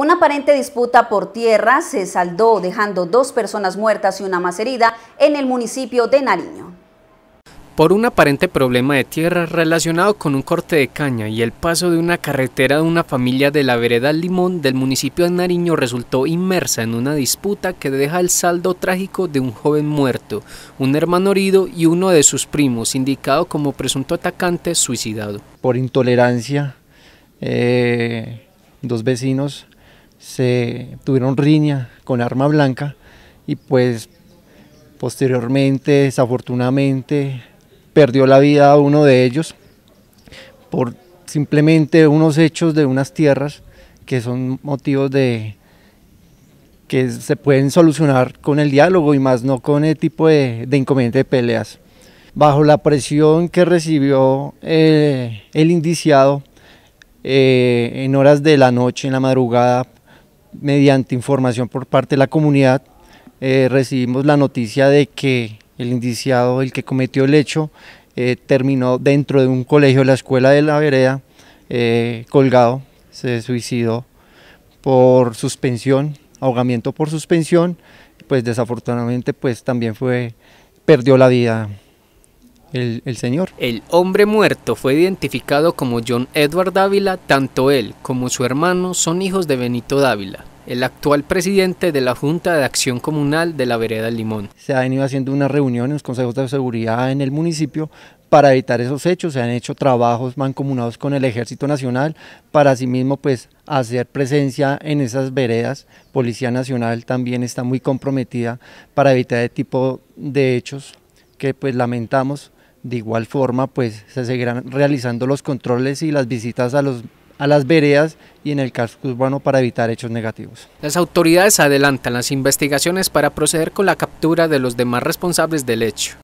Una aparente disputa por tierra se saldó dejando dos personas muertas y una más herida en el municipio de Nariño. Por un aparente problema de tierra relacionado con un corte de caña y el paso de una carretera de una familia de la vereda Limón del municipio de Nariño resultó inmersa en una disputa que deja el saldo trágico de un joven muerto, un hermano herido y uno de sus primos, indicado como presunto atacante, suicidado. Por intolerancia, eh, dos vecinos se tuvieron riña con arma blanca y pues posteriormente, desafortunadamente, perdió la vida uno de ellos por simplemente unos hechos de unas tierras que son motivos de que se pueden solucionar con el diálogo y más no con el tipo de, de inconveniente de peleas. Bajo la presión que recibió eh, el indiciado eh, en horas de la noche, en la madrugada, mediante información por parte de la comunidad, eh, recibimos la noticia de que el indiciado, el que cometió el hecho, eh, terminó dentro de un colegio, de la escuela de la vereda, eh, colgado, se suicidó por suspensión, ahogamiento por suspensión, pues desafortunadamente pues también fue, perdió la vida el, señor. El hombre muerto fue identificado como John Edward Dávila, tanto él como su hermano son hijos de Benito Dávila, el actual presidente de la Junta de Acción Comunal de la Vereda Limón. Se han ido haciendo unas reuniones, consejos de seguridad en el municipio para evitar esos hechos, se han hecho trabajos mancomunados con el Ejército Nacional para asimismo pues hacer presencia en esas veredas. Policía Nacional también está muy comprometida para evitar el tipo de hechos que pues lamentamos. De igual forma pues se seguirán realizando los controles y las visitas a los a las veredas y en el casco urbano para evitar hechos negativos. Las autoridades adelantan las investigaciones para proceder con la captura de los demás responsables del hecho.